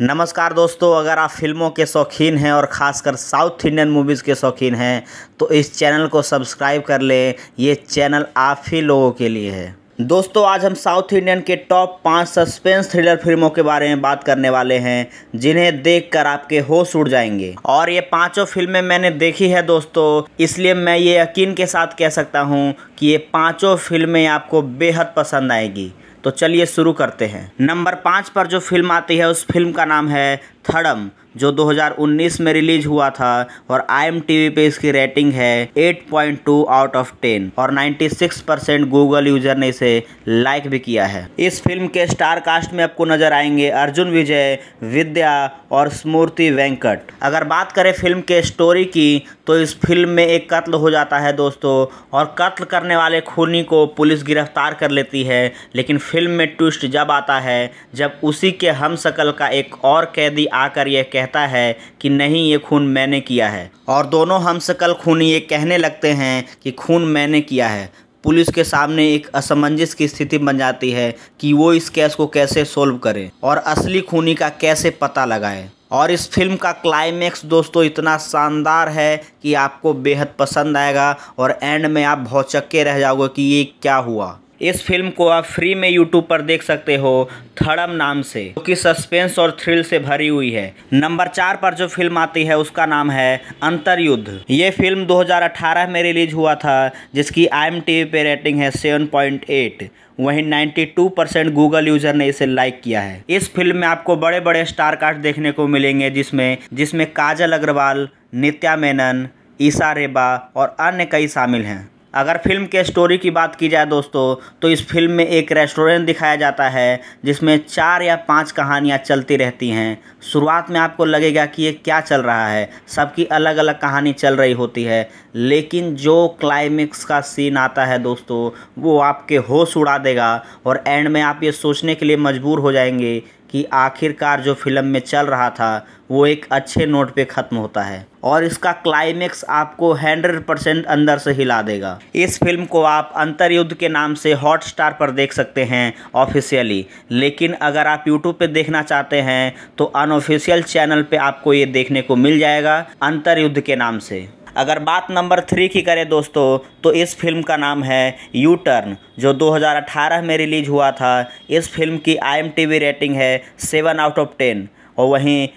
नमस्कार दोस्तों अगर आप फिल्मों के शौकीन हैं और ख़ासकर साउथ इंडियन मूवीज़ के शौकीन हैं तो इस चैनल को सब्सक्राइब कर लें ये चैनल आप ही लोगों के लिए है दोस्तों आज हम साउथ इंडियन के टॉप पाँच सस्पेंस थ्रिलर फिल्मों के बारे में बात करने वाले हैं जिन्हें देखकर आपके होश उड़ जाएंगे और ये पांचों फिल्में मैंने देखी है दोस्तों इसलिए मैं ये यकीन के साथ कह सकता हूँ कि ये पांचों फिल्में आपको बेहद पसंद आएगी तो चलिए शुरू करते हैं नंबर पाँच पर जो फिल्म आती है उस फिल्म का नाम है थड़म जो 2019 में रिलीज हुआ था और आई पे इसकी रेटिंग है 8.2 आउट ऑफ 10 और 96 परसेंट गूगल यूजर ने इसे लाइक भी किया है इस फिल्म के स्टार कास्ट में आपको नजर आएंगे अर्जुन विजय विद्या और स्मूर्ति वेंकट अगर बात करें फिल्म के स्टोरी की तो इस फिल्म में एक कत्ल हो जाता है दोस्तों और कत्ल करने वाले खूनी को पुलिस गिरफ्तार कर लेती है लेकिन फिल्म में ट्विस्ट जब आता है जब उसी के हम शकल का एक और कैदी आकर यह कहता है कि नहीं ये खून मैंने किया है और दोनों हम शकल खूनी ये कहने लगते हैं कि खून मैंने किया है पुलिस के सामने एक असमंजस की स्थिति बन जाती है कि वो इस केस को कैसे सोल्व करें और असली खूनी का कैसे पता लगाए और इस फिल्म का क्लाइमैक्स दोस्तों इतना शानदार है कि आपको बेहद पसंद आएगा और एंड में आप बहुत चक्के रह जाओगे कि ये क्या हुआ इस फिल्म को आप फ्री में यूट्यूब पर देख सकते हो थड़म नाम से जो कि सस्पेंस और थ्रिल से भरी हुई है नंबर चार पर जो फिल्म आती है उसका नाम है अंतरयुद्ध ये फिल्म 2018 में रिलीज हुआ था जिसकी आई पे रेटिंग है 7.8 वहीं 92 परसेंट गूगल यूजर ने इसे लाइक किया है इस फिल्म में आपको बड़े बड़े स्टार कास्ट देखने को मिलेंगे जिसमें जिसमें काजल अग्रवाल नित्या मेनन ईशा रेबा और अन्य कई शामिल हैं अगर फिल्म के स्टोरी की बात की जाए दोस्तों तो इस फिल्म में एक रेस्टोरेंट दिखाया जाता है जिसमें चार या पांच कहानियाँ चलती रहती हैं शुरुआत में आपको लगेगा कि ये क्या चल रहा है सबकी अलग अलग कहानी चल रही होती है लेकिन जो क्लाइमेक्स का सीन आता है दोस्तों वो आपके होश उड़ा देगा और एंड में आप ये सोचने के लिए मजबूर हो जाएंगे कि आखिरकार जो फिल्म में चल रहा था वो एक अच्छे नोट पे ख़त्म होता है और इसका क्लाइमेक्स आपको 100 परसेंट अंदर से हिला देगा इस फिल्म को आप अंतर्युद्ध के नाम से हॉट स्टार पर देख सकते हैं ऑफिशियली लेकिन अगर आप यूट्यूब पे देखना चाहते हैं तो अनऑफिशियल चैनल पे आपको ये देखने को मिल जाएगा अंतर्युद्ध के नाम से अगर बात नंबर थ्री की करें दोस्तों तो इस फिल्म का नाम है यू टर्न जो 2018 में रिलीज हुआ था इस फिल्म की आई रेटिंग है सेवन आउट ऑफ टेन और वहीं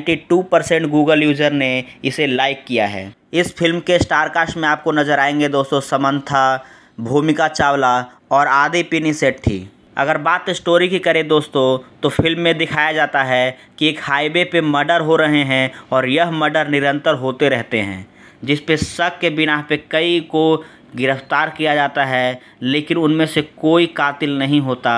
92 परसेंट गूगल यूज़र ने इसे लाइक किया है इस फिल्म के स्टारकास्ट में आपको नज़र आएंगे दोस्तों समंथा भूमिका चावला और आदि पिनी सेट्ठी अगर बात स्टोरी की करें दोस्तों तो फिल्म में दिखाया जाता है कि एक हाईवे पे मर्डर हो रहे हैं और यह मर्डर निरंतर होते रहते हैं जिस पे शक के बिना पे कई को गिरफ्तार किया जाता है लेकिन उनमें से कोई कातिल नहीं होता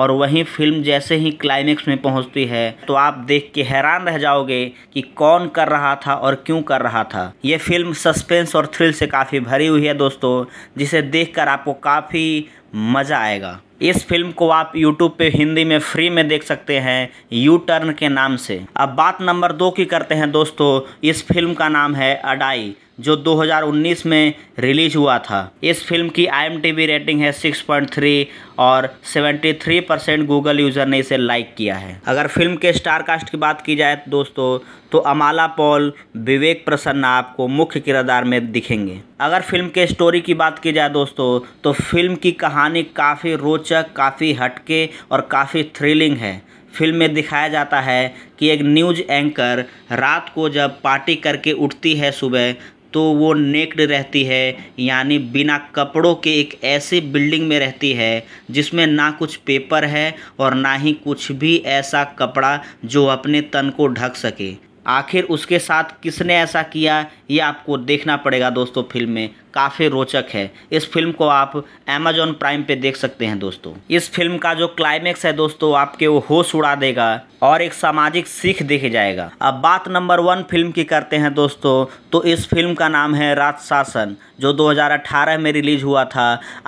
और वहीं फिल्म जैसे ही क्लाइमेक्स में पहुंचती है तो आप देख के हैरान रह जाओगे कि कौन कर रहा था और क्यों कर रहा था ये फिल्म सस्पेंस और थ्रिल से काफ़ी भरी हुई है दोस्तों जिसे देखकर आपको काफ़ी मज़ा आएगा इस फिल्म को आप YouTube पे हिंदी में फ्री में देख सकते हैं यू टर्न के नाम से अब बात नंबर दो की करते हैं दोस्तों इस फिल्म का नाम है अडाई जो 2019 में रिलीज हुआ था इस फिल्म की आई रेटिंग है 6.3 और 73 परसेंट गूगल यूज़र ने इसे लाइक किया है अगर फिल्म के स्टार कास्ट की बात की जाए दोस्तों तो अमाला पॉल विवेक प्रसन्ना आपको मुख्य किरदार में दिखेंगे अगर फिल्म के स्टोरी की बात की जाए दोस्तों तो फिल्म की कहानी काफ़ी रोचक काफ़ी हटके और काफ़ी थ्रिलिंग है फिल्म में दिखाया जाता है कि एक न्यूज एंकर रात को जब पार्टी करके उठती है सुबह तो वो नेक्ड रहती है यानी बिना कपड़ों के एक ऐसे बिल्डिंग में रहती है जिसमें ना कुछ पेपर है और ना ही कुछ भी ऐसा कपड़ा जो अपने तन को ढक सके आखिर उसके साथ किसने ऐसा किया ये आपको देखना पड़ेगा दोस्तों फिल्म में काफ़ी रोचक है इस फिल्म को आप अमेजोन प्राइम पे देख सकते हैं दोस्तों इस फिल्म का जो क्लाइमेक्स है दोस्तों आपके वो होश उड़ा देगा और एक सामाजिक सीख देख जाएगा अब बात नंबर वन फिल्म की करते हैं दोस्तों तो इस फिल्म का नाम है रात शासन जो 2018 में रिलीज हुआ था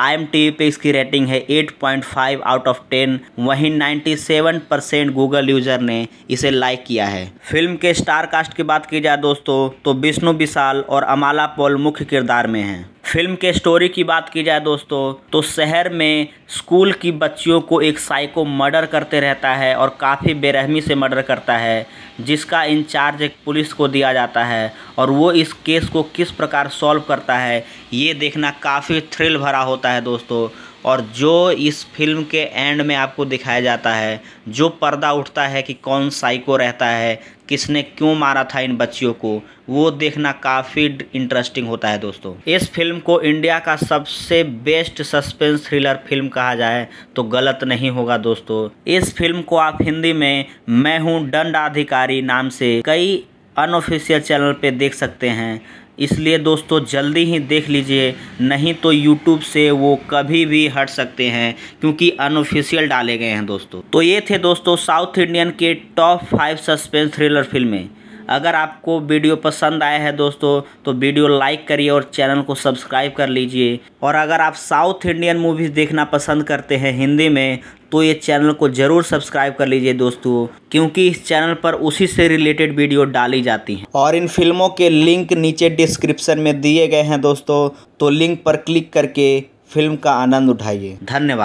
आई पे इसकी रेटिंग है 8.5 आउट ऑफ 10 वहीं 97 परसेंट गूगल यूजर ने इसे लाइक किया है फिल्म के स्टार कास्ट की बात की जाए दोस्तों तो विष्णु विशाल और अमाला पॉल मुख्य किरदार में है हैं फिल्म के स्टोरी की बात की जाए दोस्तों तो शहर में स्कूल की बच्चियों को एक साइको मर्डर करते रहता है और काफ़ी बेरहमी से मर्डर करता है जिसका इंचार्ज एक पुलिस को दिया जाता है और वो इस केस को किस प्रकार सॉल्व करता है ये देखना काफ़ी थ्रिल भरा होता है दोस्तों और जो इस फिल्म के एंड में आपको दिखाया जाता है जो पर्दा उठता है कि कौन साइको रहता है किसने क्यों मारा था इन बच्चियों को वो देखना काफ़ी इंटरेस्टिंग होता है दोस्तों इस फिल्म को इंडिया का सबसे बेस्ट सस्पेंस थ्रिलर फिल्म कहा जाए तो गलत नहीं होगा दोस्तों इस फिल्म को आप हिंदी में मैं हूँ दंडाधिकारी नाम से कई अनऑफिशियल चैनल पे देख सकते हैं इसलिए दोस्तों जल्दी ही देख लीजिए नहीं तो यूट्यूब से वो कभी भी हट सकते हैं क्योंकि अनऑफिशियल डाले गए हैं दोस्तों तो ये थे दोस्तों साउथ इंडियन के टॉप फाइव सस्पेंस थ्रिलर फिल्में अगर आपको वीडियो पसंद आया है दोस्तों तो वीडियो लाइक करिए और चैनल को सब्सक्राइब कर लीजिए और अगर आप साउथ इंडियन मूवीज़ देखना पसंद करते हैं हिंदी में तो ये चैनल को ज़रूर सब्सक्राइब कर लीजिए दोस्तों क्योंकि इस चैनल पर उसी से रिलेटेड वीडियो डाली जाती हैं और इन फिल्मों के लिंक नीचे डिस्क्रिप्शन में दिए गए हैं दोस्तों तो लिंक पर क्लिक करके फिल्म का आनंद उठाइए धन्यवाद